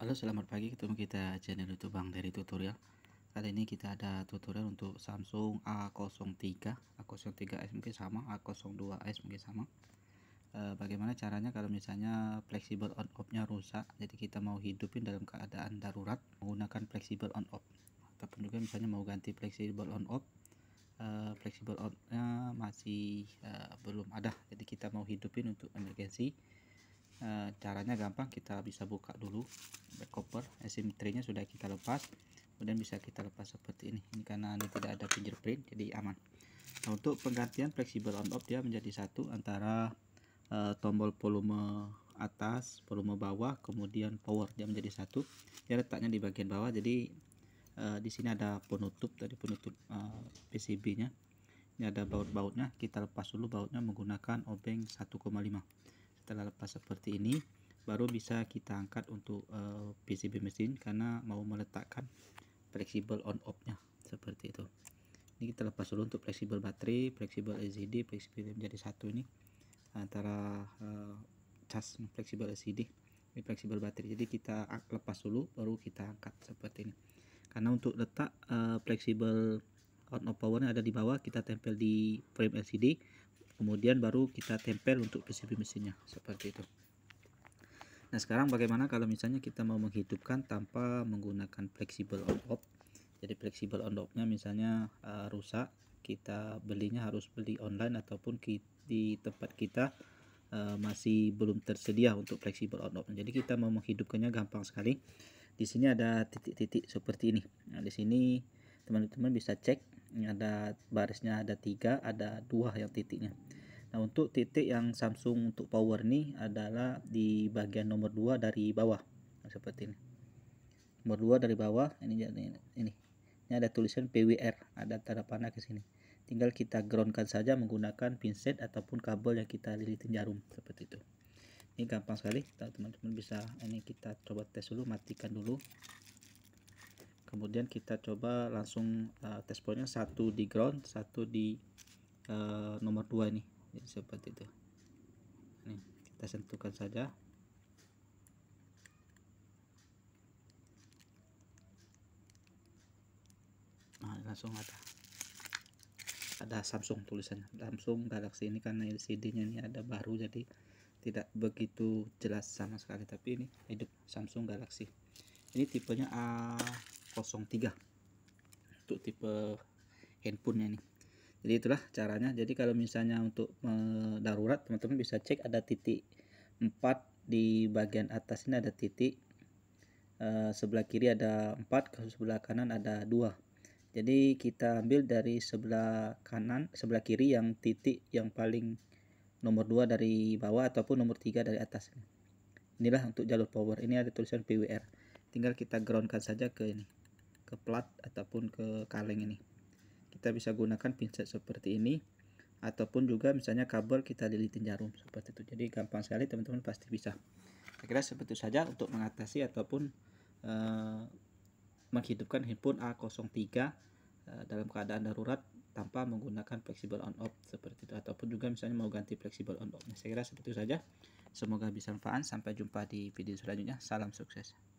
Halo selamat pagi ketemu kita channel youtube Bang dari tutorial kali ini kita ada tutorial untuk Samsung A03 A03s mungkin sama A02s mungkin sama e, bagaimana caranya kalau misalnya fleksibel on off nya rusak jadi kita mau hidupin dalam keadaan darurat menggunakan fleksibel on off ataupun juga misalnya mau ganti fleksibel on off e, eh, fleksibel on nya masih e, belum ada jadi kita mau hidupin untuk emergency Eh, caranya gampang kita bisa buka dulu back cover SIM tray nya sudah kita lepas kemudian bisa kita lepas seperti ini ini karena ini tidak ada fingerprint jadi aman nah, untuk penggantian fleksibel on off dia menjadi satu antara e, tombol volume atas volume bawah kemudian power dia menjadi satu dia letaknya di bagian bawah jadi e, di sini ada penutup tadi penutup e, PCB nya ini ada baut-bautnya kita lepas dulu bautnya menggunakan obeng 1,5 setelah lepas seperti ini baru bisa kita angkat untuk uh, eh, PCB mesin karena mau meletakkan fleksibel on off nya seperti itu ini kita lepas dulu untuk fleksibel baterai fleksibel LCD fleksibel menjadi satu ini antara uh, eh, cas fleksibel LCD ini fleksibel baterai jadi kita lepas dulu baru kita angkat seperti ini karena untuk letak uh, fleksibel on off powernya ada di bawah kita tempel di frame LCD kemudian baru kita tempel untuk PCB mesinnya seperti itu nah sekarang bagaimana kalau misalnya kita mau menghidupkan tanpa menggunakan fleksibel on off jadi fleksibel on off nya misalnya uh, rusak kita belinya harus beli online ataupun di tempat kita uh, masih belum tersedia untuk fleksibel on off jadi kita mau menghidupkannya gampang sekali di sini ada titik-titik seperti ini nah di sini teman-teman bisa cek ini ada barisnya ada tiga ada dua yang titiknya nah untuk titik yang Samsung untuk power ini adalah di bagian nomor dua dari bawah nah, seperti ini nomor dua dari bawah ini ini, ini. ini ada tulisan PWR ada tanda panah ke sini tinggal kita groundkan saja menggunakan pinset ataupun kabel yang kita lilitin jarum seperti itu ini gampang sekali teman-teman bisa ini kita coba tes dulu matikan dulu kemudian kita coba langsung uh, eh, test pointnya satu di ground satu di uh, nomor dua ini jadi seperti itu nih kita sentuhkan saja nah langsung ada ada Samsung tulisannya Samsung Galaxy ini karena LCD nya ini ada baru jadi tidak begitu jelas sama sekali tapi ini hidup Samsung Galaxy ini tipenya A 03 untuk tipe handphonenya nih jadi itulah caranya jadi kalau misalnya untuk darurat teman-teman bisa cek ada titik 4 di bagian atas ini ada titik eh, sebelah kiri ada 4 ke sebelah kanan ada dua jadi kita ambil dari sebelah kanan sebelah kiri yang titik yang paling nomor 2 dari bawah ataupun nomor 3 dari atas inilah untuk jalur power ini ada tulisan PWR tinggal kita groundkan saja ke ini ke plat ataupun ke kaleng ini kita bisa gunakan pinset seperti ini ataupun juga misalnya kabel kita lilitin jarum seperti itu jadi gampang sekali teman-teman pasti bisa saya kira seperti itu saja untuk mengatasi ataupun uh, menghidupkan handphone A03 uh, eh, dalam keadaan darurat tanpa menggunakan flexible on off seperti itu ataupun juga misalnya mau ganti flexible on off saya kira seperti itu saja semoga bisa manfaat sampai jumpa di video selanjutnya salam sukses